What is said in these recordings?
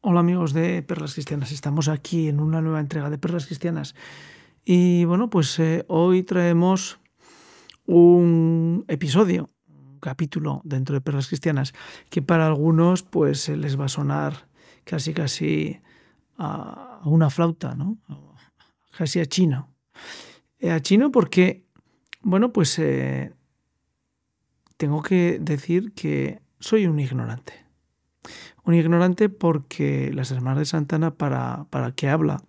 Hola amigos de Perlas Cristianas, estamos aquí en una nueva entrega de Perlas Cristianas y bueno, pues eh, hoy traemos un episodio, un capítulo dentro de Perlas Cristianas que para algunos pues les va a sonar casi casi a una flauta, ¿no? Casi a chino. Eh, a chino porque, bueno, pues eh, tengo que decir que soy un ignorante un ignorante porque las hermanas de Santana, para, para que habla,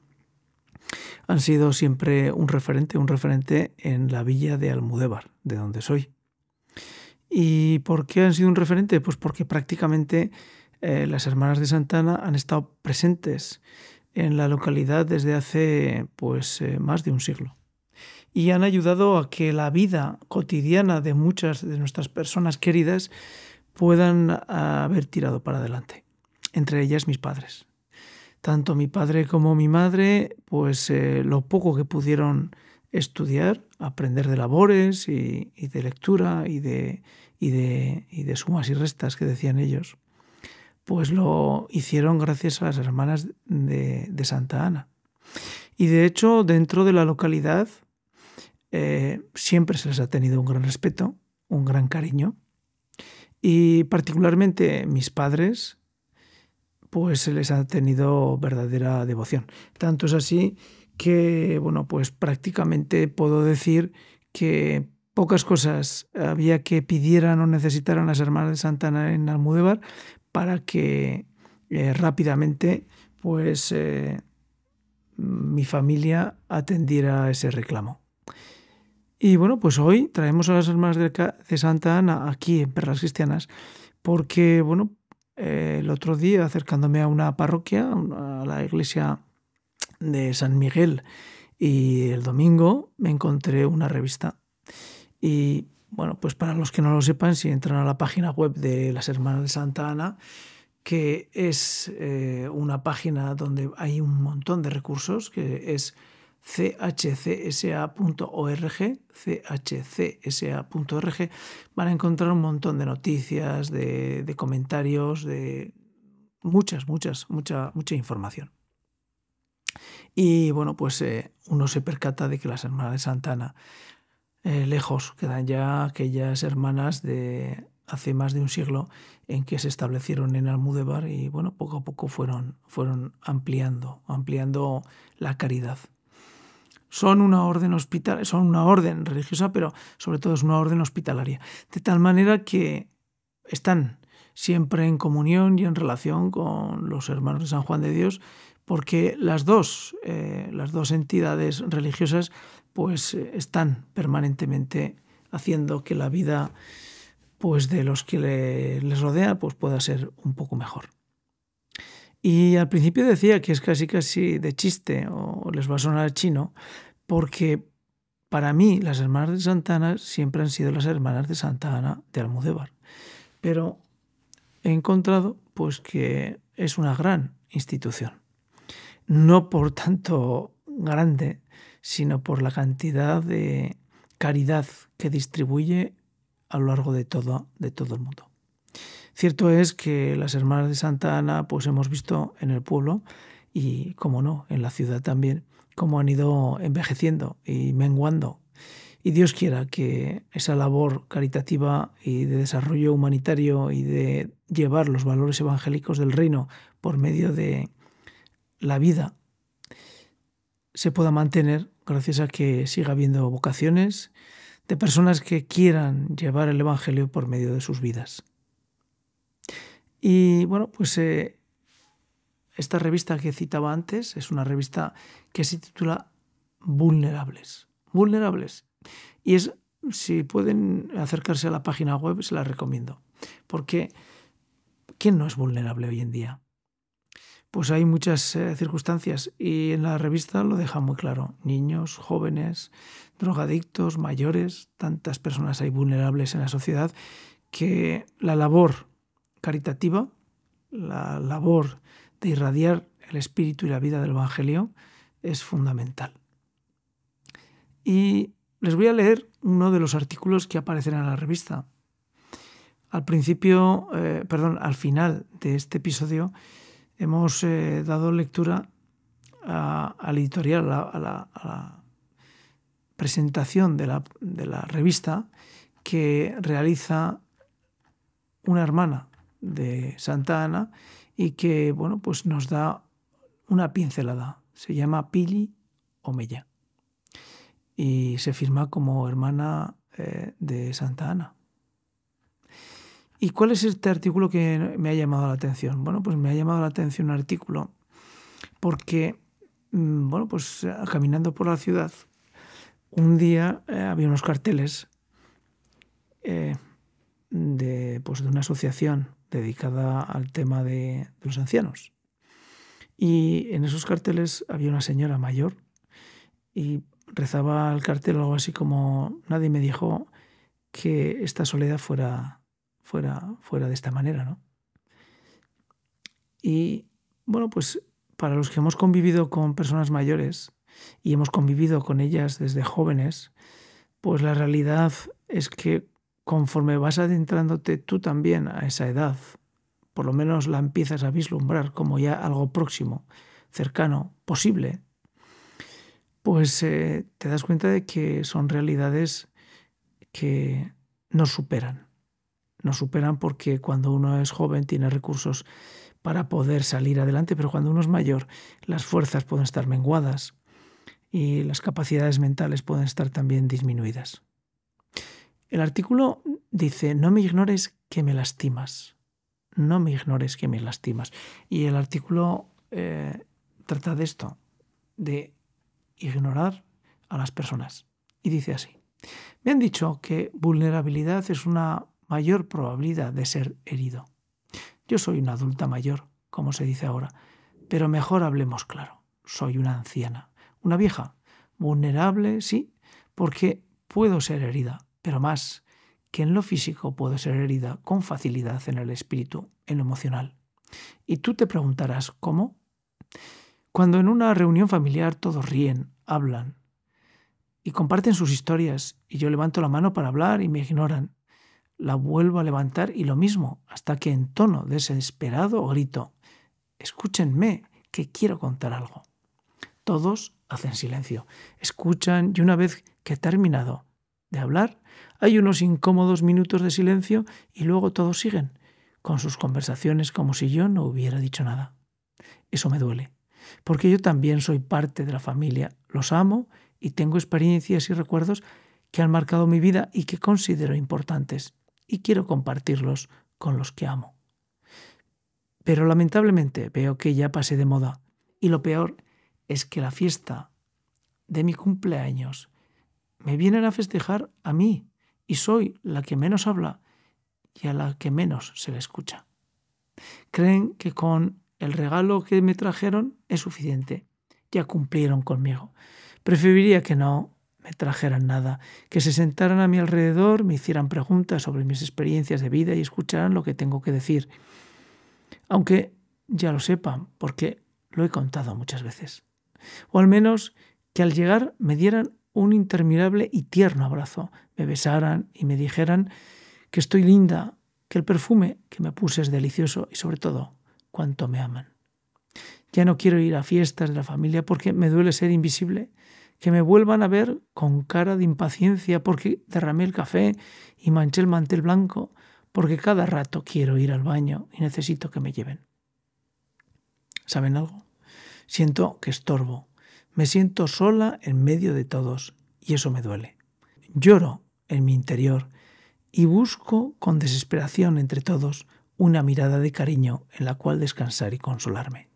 han sido siempre un referente, un referente en la villa de Almudébar, de donde soy. ¿Y por qué han sido un referente? Pues porque prácticamente eh, las hermanas de Santana han estado presentes en la localidad desde hace pues eh, más de un siglo y han ayudado a que la vida cotidiana de muchas de nuestras personas queridas puedan ah, haber tirado para adelante entre ellas mis padres. Tanto mi padre como mi madre, pues eh, lo poco que pudieron estudiar, aprender de labores y, de lectura y de, de, sumas y restas que decían ellos, pues lo hicieron gracias a las hermanas de, Santa Ana. Y de hecho, dentro de la localidad, eh, siempre se les ha tenido un gran respeto, un gran cariño. Y particularmente mis padres pues se les ha tenido verdadera devoción. Tanto es así que, bueno, pues prácticamente puedo decir que pocas cosas había que pidieran o necesitaran las hermanas de Santa Ana en Almudévar para que eh, rápidamente, pues, eh, mi familia atendiera ese reclamo. Y bueno, pues hoy traemos a las hermanas de, Santa Ana aquí en Perlas Cristianas porque, bueno, eh, el otro día acercándome a una parroquia, a la iglesia de San Miguel, y el domingo me encontré una revista. Y bueno, pues para los que no lo sepan, si entran a la página web de las Hermanas de Santa Ana, que es eh, una página donde hay un montón de recursos, que es chcsa.org, chcsa.org, van a encontrar un montón de noticias, de, comentarios, de muchas, muchas, mucha, mucha información. Y bueno, pues eh, uno se percata de que las hermanas de Santana, eh, lejos, quedan ya aquellas hermanas de hace más de un siglo en que se establecieron en Almudebar y bueno, poco a poco fueron, fueron ampliando, ampliando la caridad son una orden hospital, son una orden religiosa, pero sobre todo es una orden hospitalaria, de tal manera que están siempre en comunión y en relación con los hermanos de San Juan de Dios, porque las dos, eh, las dos entidades religiosas pues están permanentemente haciendo que la vida pues de los que les rodea pues pueda ser un poco mejor. Y al principio decía que es casi casi de chiste o les va a sonar chino, porque para mí las hermanas de Santa Ana siempre han sido las hermanas de Santa Ana de Almudévar. Pero he encontrado pues que es una gran institución. No por tanto grande, sino por la cantidad de caridad que distribuye a lo largo de todo, de todo el mundo. Cierto es que las hermanas de Santa Ana pues hemos visto en el pueblo y, como no, en la ciudad también, cómo han ido envejeciendo y menguando. Y Dios quiera que esa labor caritativa y de desarrollo humanitario y de llevar los valores evangélicos del reino por medio de la vida se pueda mantener gracias a que siga habiendo vocaciones de personas que quieran llevar el Evangelio por medio de sus vidas. Y bueno, pues eh, esta revista que citaba antes es una revista que se titula Vulnerables. Vulnerables. Y es, si pueden acercarse a la página web, se la recomiendo. Porque, ¿quién no es vulnerable hoy en día? Pues hay muchas eh, circunstancias y en la revista lo deja muy claro. Niños, jóvenes, drogadictos, mayores, tantas personas hay vulnerables en la sociedad que la labor caritativa, la labor de irradiar el espíritu y la vida del Evangelio es fundamental. Y les voy a leer uno de los artículos que aparecerán en la revista. Al principio, eh, perdón, al final de este episodio hemos eh, dado lectura al editorial, a, la, presentación de la revista que realiza una hermana de Santa Ana y que bueno, pues nos da una pincelada. Se llama Pili Omeya y se firma como hermana eh, de Santa Ana. ¿Y cuál es este artículo que me ha llamado la atención? Bueno, pues me ha llamado la atención un artículo porque, mm, bueno, pues caminando por la ciudad, un día eh, había unos carteles eh, de, pues, de una asociación dedicada al tema de, los ancianos. Y en esos carteles había una señora mayor y rezaba al cartel algo así como nadie me dijo que esta soledad fuera fuera fuera de esta manera, ¿no? Y bueno, pues para los que hemos convivido con personas mayores y hemos convivido con ellas desde jóvenes, pues la realidad es que conforme vas adentrándote tú también a esa edad, por lo menos la empiezas a vislumbrar como ya algo próximo, cercano, posible, pues eh, te das cuenta de que son realidades que nos superan. Nos superan porque cuando uno es joven tiene recursos para poder salir adelante, pero cuando uno es mayor las fuerzas pueden estar menguadas y las capacidades mentales pueden estar también disminuidas. El artículo dice, no me ignores que me lastimas. No me ignores que me lastimas. Y el artículo eh, trata de esto, de ignorar a las personas. Y dice así, me han dicho que vulnerabilidad es una mayor probabilidad de ser herido. Yo soy una adulta mayor, como se dice ahora, pero mejor hablemos claro. Soy una anciana, una vieja, vulnerable, sí, porque puedo ser herida, pero más que en lo físico puedo ser herida con facilidad en el espíritu, en lo emocional. Y tú te preguntarás, ¿cómo? Cuando en una reunión familiar todos ríen, hablan y comparten sus historias, y yo levanto la mano para hablar y me ignoran, la vuelvo a levantar y lo mismo, hasta que en tono desesperado grito, escúchenme, que quiero contar algo. Todos hacen silencio, escuchan y una vez que he terminado, de hablar, hay unos incómodos minutos de silencio y luego todos siguen, con sus conversaciones como si yo no hubiera dicho nada. Eso me duele, porque yo también soy parte de la familia, los amo y tengo experiencias y recuerdos que han marcado mi vida y que considero importantes, y quiero compartirlos con los que amo. Pero lamentablemente veo que ya pasé de moda, y lo peor es que la fiesta de mi cumpleaños me vienen a festejar a mí y soy la que menos habla y a la que menos se le escucha. Creen que con el regalo que me trajeron es suficiente. Ya cumplieron conmigo. Preferiría que no me trajeran nada, que se sentaran a mi alrededor, me hicieran preguntas sobre mis experiencias de vida y escucharan lo que tengo que decir. Aunque ya lo sepan, porque lo he contado muchas veces. O al menos que al llegar me dieran un interminable y tierno abrazo, me besaran y me dijeran que estoy linda, que el perfume que me puse es delicioso y sobre todo, cuánto me aman. Ya no quiero ir a fiestas de la familia porque me duele ser invisible, que me vuelvan a ver con cara de impaciencia porque derramé el café y manché el mantel blanco, porque cada rato quiero ir al baño y necesito que me lleven. ¿Saben algo? Siento que estorbo, me siento sola en medio de todos y eso me duele. Lloro en mi interior y busco con desesperación entre todos una mirada de cariño en la cual descansar y consolarme.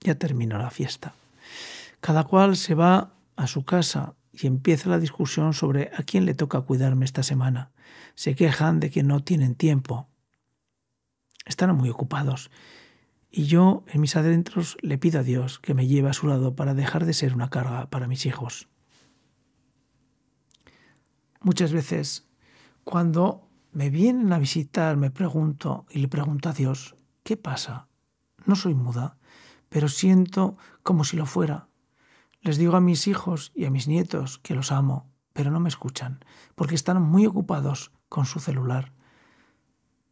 Ya terminó la fiesta. Cada cual se va a su casa y empieza la discusión sobre a quién le toca cuidarme esta semana. Se quejan de que no tienen tiempo. Están muy ocupados y yo en mis adentros le pido a Dios que me lleve a su lado para dejar de ser una carga para mis hijos. Muchas veces, cuando me vienen a visitar, me pregunto y le pregunto a Dios, ¿qué pasa? No soy muda, pero siento como si lo fuera. Les digo a mis hijos y a mis nietos que los amo, pero no me escuchan, porque están muy ocupados con su celular,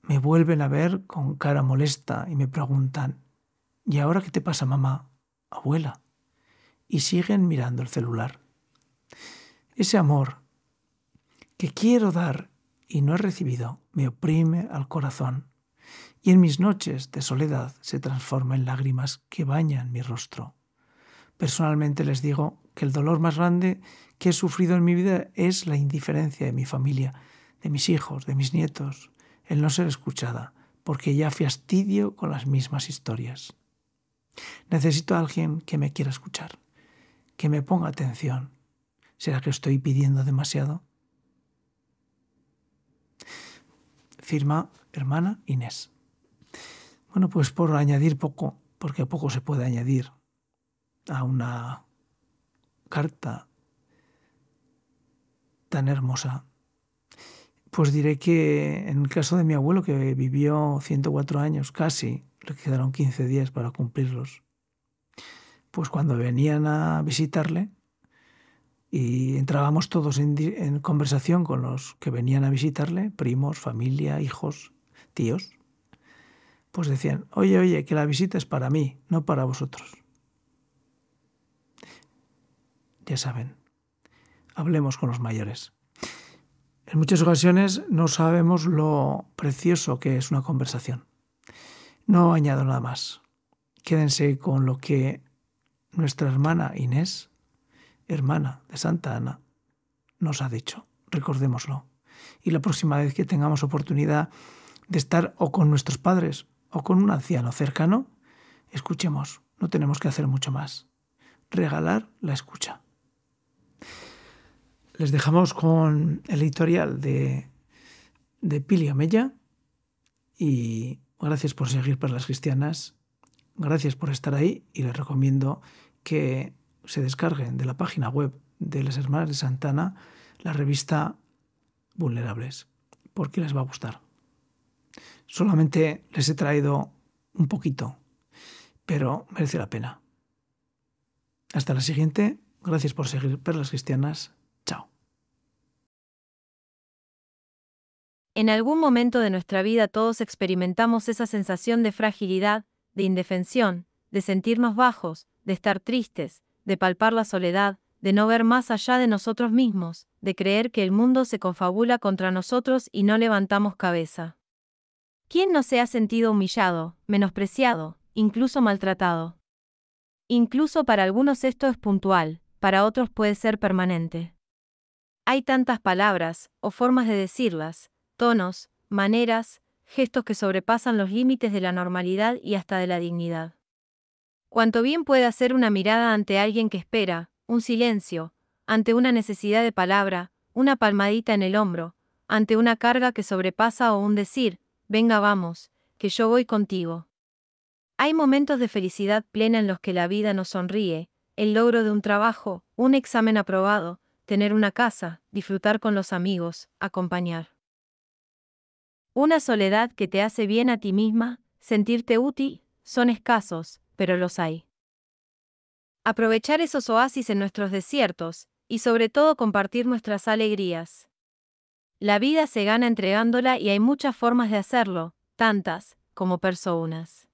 me vuelven a ver con cara molesta y me preguntan, ¿y ahora qué te pasa, mamá? Abuela. Y siguen mirando el celular. Ese amor que quiero dar y no he recibido me oprime al corazón y en mis noches de soledad se transforma en lágrimas que bañan mi rostro. Personalmente les digo que el dolor más grande que he sufrido en mi vida es la indiferencia de mi familia, de mis hijos, de mis nietos, el no ser escuchada, porque ya fastidio con las mismas historias. Necesito a alguien que me quiera escuchar, que me ponga atención. ¿Será que estoy pidiendo demasiado? Firma hermana Inés. Bueno, pues por añadir poco, porque poco se puede añadir a una carta tan hermosa pues diré que en el caso de mi abuelo, que vivió 104 años casi, le quedaron 15 días para cumplirlos. Pues cuando venían a visitarle y entrábamos todos en, en conversación con los que venían a visitarle, primos, familia, hijos, tíos, pues decían, oye, oye, que la visita es para mí, no para vosotros. Ya saben, hablemos con los mayores. En muchas ocasiones no sabemos lo precioso que es una conversación. No añado nada más. Quédense con lo que nuestra hermana Inés, hermana de Santa Ana, nos ha dicho. Recordémoslo. Y la próxima vez que tengamos oportunidad de estar o con nuestros padres o con un anciano cercano, escuchemos. No tenemos que hacer mucho más. Regalar la escucha les dejamos con el editorial de, de Pili Amella y gracias por seguir para las cristianas, gracias por estar ahí y les recomiendo que se descarguen de la página web de las Hermanas de Santana la revista Vulnerables, porque les va a gustar. Solamente les he traído un poquito, pero merece la pena. Hasta la siguiente. Gracias por seguir Perlas Cristianas. En algún momento de nuestra vida todos experimentamos esa sensación de fragilidad, de indefensión, de sentirnos bajos, de estar tristes, de palpar la soledad, de no ver más allá de nosotros mismos, de creer que el mundo se confabula contra nosotros y no levantamos cabeza. ¿Quién no se ha sentido humillado, menospreciado, incluso maltratado? Incluso para algunos esto es puntual, para otros puede ser permanente. Hay tantas palabras, o formas de decirlas, tonos, maneras, gestos que sobrepasan los límites de la normalidad y hasta de la dignidad. Cuanto bien puede hacer una mirada ante alguien que espera, un silencio, ante una necesidad de palabra, una palmadita en el hombro, ante una carga que sobrepasa o un decir, venga vamos, que yo voy contigo. Hay momentos de felicidad plena en los que la vida nos sonríe, el logro de un trabajo, un examen aprobado, tener una casa, disfrutar con los amigos, acompañar. Una soledad que te hace bien a ti misma, sentirte útil, son escasos, pero los hay. Aprovechar esos oasis en nuestros desiertos, y sobre todo compartir nuestras alegrías. La vida se gana entregándola y hay muchas formas de hacerlo, tantas como personas.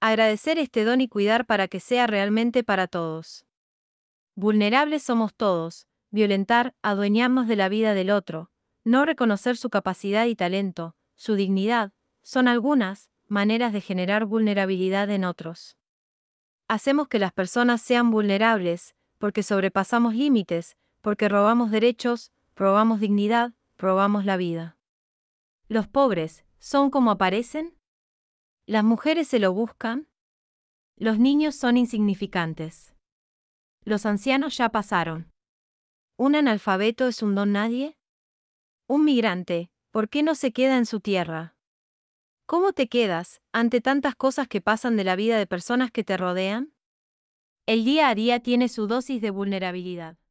Agradecer este don y cuidar para que sea realmente para todos. Vulnerables somos todos, violentar, adueñarnos de la vida del otro, no reconocer su capacidad y talento, su dignidad, son algunas maneras de generar vulnerabilidad en otros. Hacemos que las personas sean vulnerables, porque sobrepasamos límites, porque robamos derechos, probamos dignidad, probamos la vida. ¿Los pobres son como aparecen? ¿Las mujeres se lo buscan? Los niños son insignificantes. Los ancianos ya pasaron. ¿Un analfabeto es un don nadie? Un migrante, ¿por qué no se queda en su tierra? ¿Cómo te quedas, ante tantas cosas que pasan de la vida de personas que te rodean? El día a día tiene su dosis de vulnerabilidad.